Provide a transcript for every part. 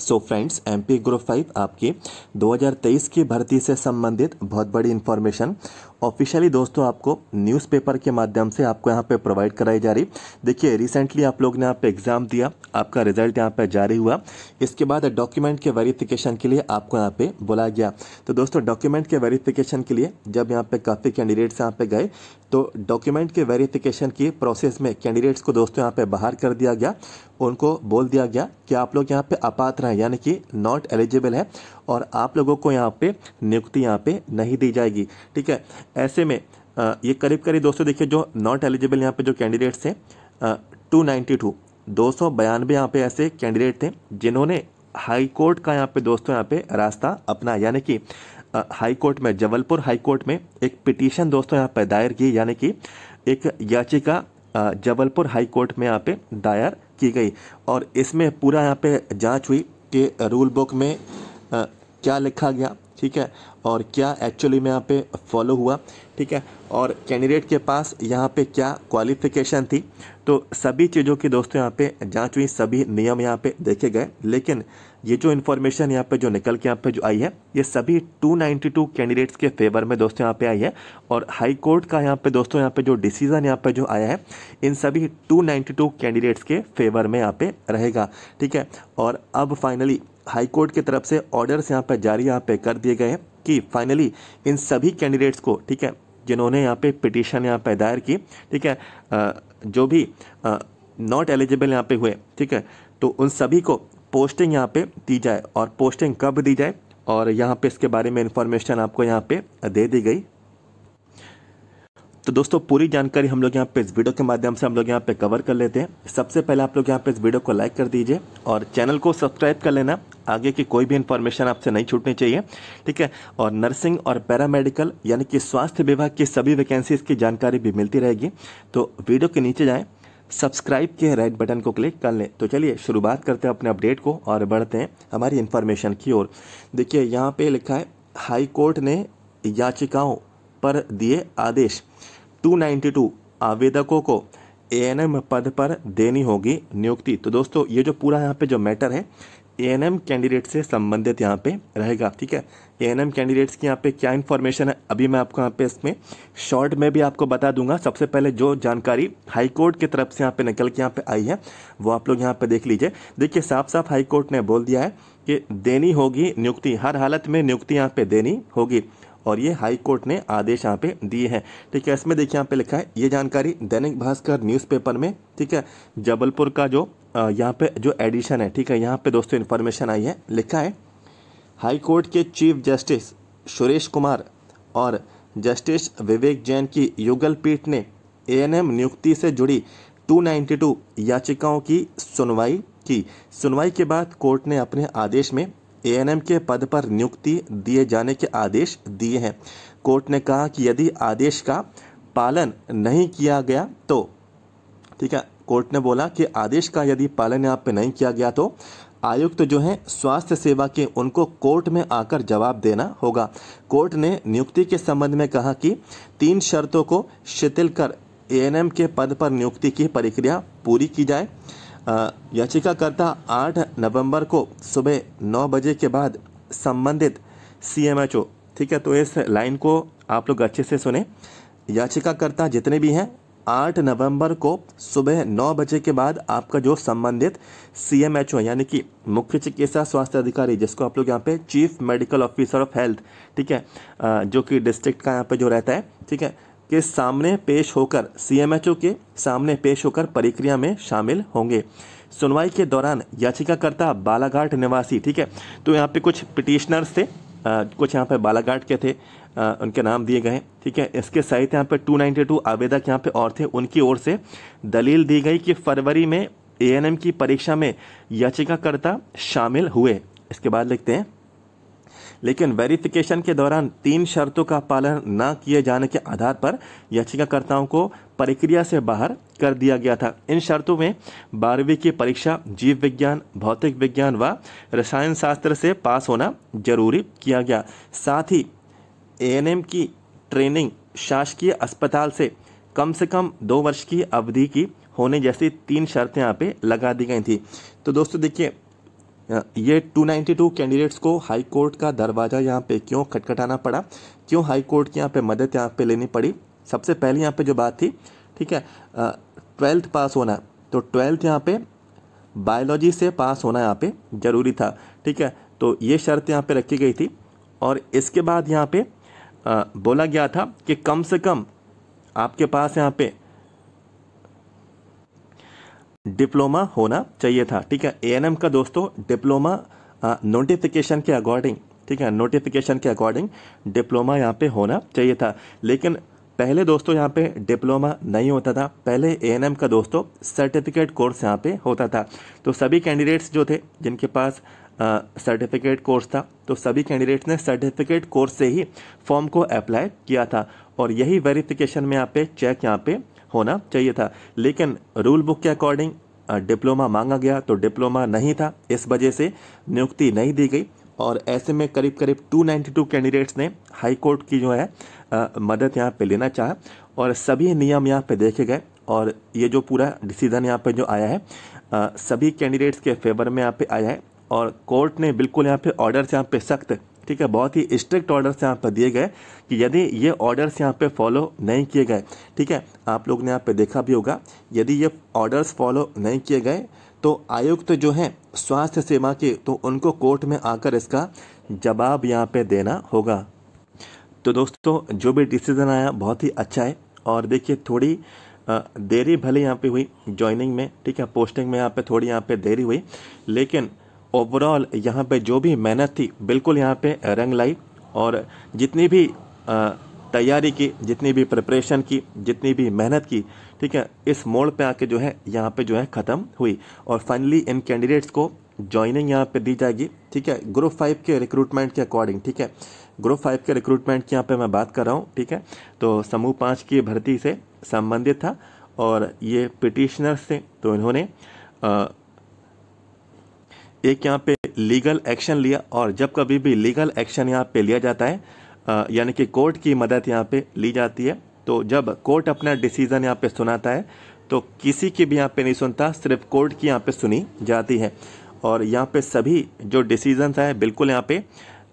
सो friends M P group five आपकी 2023 की भर्ती से संबंधित बहुत बड़ी इन्फॉर्मेशन ऑफिशियली दोस्तों आपको न्यूज़पेपर के माध्यम से आपको यहाँ पे प्रोवाइड कराई जा रही देखिए रिसेंटली आप लोग ने यहाँ पे एग्ज़ाम दिया आपका रिजल्ट यहाँ पे जारी हुआ इसके बाद डॉक्यूमेंट के वेरिफिकेशन के लिए आपको यहाँ पे बोला गया तो दोस्तों डॉक्यूमेंट के वेरिफिकेशन के लिए जब यहाँ पे काफ़ी कैंडिडेट्स यहाँ पे गए तो डॉक्यूमेंट के वेरिफिकेशन की प्रोसेस में कैंडिडेट्स को दोस्तों यहाँ पे बाहर कर दिया गया उनको बोल दिया गया कि आप लोग यहाँ पे अपात्र हैं यानी कि नॉट एलिजिबल है और आप लोगों को यहाँ पे नियुक्ति यहाँ पे नहीं दी जाएगी ठीक है ऐसे में आ, ये करीब करीब दोस्तों देखिए जो नॉट एलिजिबल यहाँ पे जो कैंडिडेट्स हैं टू नाइन्टी टू दो सौ बयानवे यहाँ पे ऐसे कैंडिडेट थे जिन्होंने हाई कोर्ट का यहाँ पे दोस्तों यहाँ पे रास्ता अपना यानी कि हाई कोर्ट में जबलपुर हाई कोर्ट में एक पिटीशन दोस्तों यहाँ पे दायर की यानी कि एक याचिका जबलपुर हाई कोर्ट में यहाँ पे दायर की गई और इसमें पूरा यहाँ पे जांच हुई कि रूल बुक में क्या लिखा गया ठीक है और क्या एक्चुअली में यहाँ पे फॉलो हुआ ठीक है और कैंडिडेट के पास यहाँ पे क्या क्वालिफिकेशन थी तो सभी चीज़ों की दोस्तों यहाँ पे जांच हुई सभी नियम यहाँ पे देखे गए लेकिन ये जो इन्फॉर्मेशन यहाँ पे जो निकल के यहाँ पे जो आई है ये सभी 292 कैंडिडेट्स के फेवर में दोस्तों यहाँ पे आई है और हाई कोर्ट का यहाँ पे दोस्तों यहाँ पे जो डिसीज़न यहाँ पे जो आया है इन सभी 292 कैंडिडेट्स के फेवर में यहाँ पे रहेगा ठीक है और अब फाइनली हाईकोर्ट की तरफ से ऑर्डर्स यहाँ पर जारी यहाँ पे कर दिए गए हैं कि फाइनली इन सभी कैंडिडेट्स को ठीक है जिन्होंने यहाँ पे पिटिशन यहाँ पे दायर की ठीक है जो भी नॉट एलिजिबल यहाँ पे हुए ठीक है तो उन सभी को पोस्टिंग यहाँ पे दी जाए और पोस्टिंग कब दी जाए और यहाँ पे इसके बारे में इंफॉर्मेशन आपको यहाँ पे दे दी गई तो दोस्तों पूरी जानकारी हम लोग यहाँ पे इस वीडियो के माध्यम से हम लोग यहाँ पे कवर कर लेते हैं सबसे पहले आप लोग यहाँ पे इस वीडियो को लाइक कर दीजिए और चैनल को सब्सक्राइब कर लेना आगे की कोई भी इन्फॉर्मेशन आपसे नहीं छूटनी चाहिए ठीक है और नर्सिंग और पैरामेडिकल यानी कि स्वास्थ्य विभाग की सभी वैकेंसीज की जानकारी भी मिलती रहेगी तो वीडियो के नीचे जाएँ सब्सक्राइब के राइट बटन को क्लिक कर लें तो चलिए शुरुआत करते हैं अपने अपडेट को और बढ़ते हैं हमारी इन्फॉर्मेशन की ओर देखिए यहाँ पे लिखा है हाई कोर्ट ने याचिकाओं पर दिए आदेश 292 आवेदकों को एएनएम पद पर देनी होगी नियुक्ति तो दोस्तों ये जो पूरा यहाँ पे जो मैटर है एएनएम कैंडिडेट से संबंधित यहाँ पे रहेगा ठीक है एएनएम कैंडिडेट्स की यहाँ पे क्या इन्फॉर्मेशन है अभी मैं आपको यहाँ पे इसमें शॉर्ट में भी आपको बता दूंगा सबसे पहले जो जानकारी हाईकोर्ट की तरफ से यहाँ पे निकल के यहाँ पे आई है वो आप लोग यहाँ पे देख लीजिए देखिए साफ साफ हाईकोर्ट ने बोल दिया है कि देनी होगी नियुक्ति हर हालत में नियुक्ति यहाँ पे देनी होगी और ये हाई कोर्ट ने आदेश यहाँ पे दिए हैं ठीक है इसमें देखिए यहाँ पे लिखा है ये जानकारी दैनिक भास्कर न्यूज़पेपर में ठीक है जबलपुर का जो यहाँ पे जो एडिशन है ठीक है यहाँ पे दोस्तों इन्फॉर्मेशन आई है लिखा है हाई कोर्ट के चीफ जस्टिस सुरेश कुमार और जस्टिस विवेक जैन की युगल पीठ ने ए नियुक्ति से जुड़ी टू याचिकाओं की सुनवाई की सुनवाई के बाद कोर्ट ने अपने आदेश में एएनएम के पद पर नियुक्ति दिए जाने के आदेश दिए हैं कोर्ट ने कहा कि यदि आदेश का पालन नहीं किया गया तो ठीक है कोर्ट ने बोला कि आदेश का यदि पालन यहाँ पे नहीं किया गया तो आयुक्त तो जो है स्वास्थ्य सेवा के उनको कोर्ट में आकर जवाब देना होगा कोर्ट ने नियुक्ति के संबंध में कहा कि तीन शर्तों को शिथिल कर एएनएम के पद पर नियुक्ति की प्रक्रिया पूरी की जाए याचिकाकर्ता 8 नवंबर को सुबह 9 बजे के बाद संबंधित सीएमएचओ ठीक है तो इस लाइन को आप लोग अच्छे से सुने याचिकाकर्ता जितने भी हैं 8 नवंबर को सुबह 9 बजे के बाद आपका जो संबंधित सी एम एच ओ यानी कि मुख्य चिकित्सा स्वास्थ्य अधिकारी जिसको आप लोग यहाँ पे chief medical officer of health ठीक है जो कि डिस्ट्रिक्ट का यहाँ पे जो रहता है ठीक है के सामने पेश होकर सीएमएचओ के सामने पेश होकर प्रक्रिया में शामिल होंगे सुनवाई के दौरान याचिकाकर्ता बालाघाट निवासी ठीक है तो यहाँ पे कुछ पिटिशनर्स थे आ, कुछ यहाँ पे बालाघाट के थे आ, उनके नाम दिए गए ठीक है इसके सहित यहाँ पे 292 आवेदक यहाँ पे और थे उनकी ओर से दलील दी गई कि फरवरी में एएनएम की परीक्षा में याचिकाकर्ता शामिल हुए इसके बाद लिखते हैं लेकिन वेरिफिकेशन के दौरान तीन शर्तों का पालन न किए जाने के आधार पर याचिकाकर्ताओं को प्रक्रिया से बाहर कर दिया गया था इन शर्तों में बारहवीं की परीक्षा जीव विज्ञान भौतिक विज्ञान व रसायन शास्त्र से पास होना जरूरी किया गया साथ ही एएनएम की ट्रेनिंग शासकीय अस्पताल से कम से कम दो वर्ष की अवधि की होने जैसी तीन शर्तें यहाँ पे लगा दी गई थी तो दोस्तों देखिए ये 292 कैंडिडेट्स को हाई कोर्ट का दरवाज़ा यहाँ पे क्यों खटखटाना पड़ा क्यों हाई कोर्ट की यहाँ पे मदद यहाँ पे लेनी पड़ी सबसे पहले यहाँ पे जो बात थी ठीक है ट्वेल्थ पास होना तो ट्वेल्थ यहाँ पे बायोलॉजी से पास होना यहाँ पे ज़रूरी था ठीक है तो ये शर्त यहाँ पे रखी गई थी और इसके बाद यहाँ पे आ, बोला गया था कि कम से कम आपके पास यहाँ पे डिप्लोमा होना चाहिए था ठीक है ए का दोस्तों डिप्लोमा नोटिफिकेशन के अकॉर्डिंग ठीक है नोटिफिकेशन के अकॉर्डिंग डिप्लोमा यहाँ पे होना चाहिए था लेकिन पहले दोस्तों यहाँ पे डिप्लोमा नहीं होता था पहले ए का दोस्तों सर्टिफिकेट कोर्स यहाँ पे होता था तो सभी कैंडिडेट्स जो थे जिनके पास सर्टिफिकेट कोर्स था तो सभी कैंडिडेट्स ने सर्टिफिकेट कोर्स से ही फॉर्म को अप्लाई किया था और यही वेरिफिकेशन में यहाँ पे चेक यहाँ पे होना चाहिए था लेकिन रूल बुक के अकॉर्डिंग डिप्लोमा मांगा गया तो डिप्लोमा नहीं था इस वजह से नियुक्ति नहीं दी गई और ऐसे में करीब करीब 292 कैंडिडेट्स ने हाई कोर्ट की जो है आ, मदद यहाँ पे लेना चाहा और सभी नियम यहाँ पे देखे गए और ये जो पूरा डिसीजन यहाँ पे जो आया है आ, सभी कैंडिडेट्स के फेवर में यहाँ पे आया है और कोर्ट ने बिल्कुल यहाँ पे से यहाँ पे सख्त ठीक है बहुत ही स्ट्रिक्ट ऑर्डर्स यहाँ पर दिए गए कि यदि ये ऑर्डर्स यहाँ पे फॉलो नहीं किए गए ठीक है आप लोग ने यहाँ पे देखा भी होगा यदि ये ऑर्डर्स फॉलो नहीं किए गए तो आयुक्त तो जो हैं स्वास्थ्य सेवा के तो उनको कोर्ट में आकर इसका जवाब यहाँ पर देना होगा तो दोस्तों जो भी डिसीज़न आया बहुत ही अच्छा है और देखिए थोड़ी देरी भले यहाँ पे हुई जॉइनिंग में ठीक है पोस्टिंग में यहाँ पे थोड़ी यहाँ पे देरी हुई लेकिन ओवरऑल यहाँ पे जो भी मेहनत थी बिल्कुल यहाँ पे रंग लाई और जितनी भी तैयारी की जितनी भी प्रिपरेशन की जितनी भी मेहनत की ठीक है इस मोड़ पे आके जो है यहाँ पे जो है ख़त्म हुई और फाइनली इन कैंडिडेट्स को ज्वाइनिंग यहाँ पे दी जाएगी ठीक है ग्रुप फाइव के रिक्रूटमेंट के अकॉर्डिंग ठीक है ग्रुप फाइव के रिक्रूटमेंट की यहाँ पर मैं बात कर रहा हूँ ठीक है तो समूह पाँच की भर्ती से संबंधित था और ये पिटिशनर्स थे तो इन्होंने एक यहाँ पे लीगल एक्शन लिया और जब कभी भी लीगल एक्शन यहाँ पे लिया जाता है यानी कि कोर्ट की मदद यहाँ पे ली जाती है तो जब कोर्ट अपना डिसीज़न यहाँ पे सुनाता है तो किसी की भी यहाँ पे नहीं सुनता सिर्फ कोर्ट की यहाँ पे सुनी जाती है और यहाँ पे सभी जो डिसीजन आए बिल्कुल यहाँ पे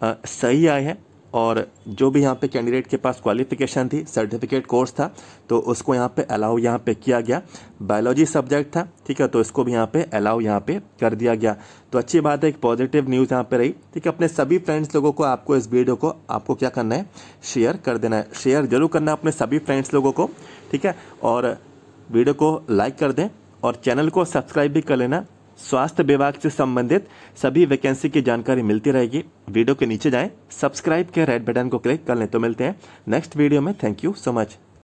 आ, सही आए हैं और जो भी यहाँ पे कैंडिडेट के पास क्वालिफिकेशन थी सर्टिफिकेट कोर्स था तो उसको यहाँ पे अलाउ यहाँ पे किया गया बायोलॉजी सब्जेक्ट था ठीक है तो इसको भी यहाँ पे अलाउ यहाँ पे कर दिया गया तो अच्छी बात है एक पॉजिटिव न्यूज़ यहाँ पे रही ठीक है अपने सभी फ्रेंड्स लोगों को आपको इस वीडियो को आपको क्या करना है शेयर कर देना है शेयर जरूर करना है अपने सभी फ्रेंड्स लोगों को ठीक है और वीडियो को लाइक कर दें और चैनल को सब्सक्राइब भी कर लेना स्वास्थ्य विभाग से संबंधित सभी वैकेंसी की जानकारी मिलती रहेगी वीडियो के नीचे जाएं सब्सक्राइब के रेड बटन को क्लिक कर लें तो मिलते हैं नेक्स्ट वीडियो में थैंक यू सो मच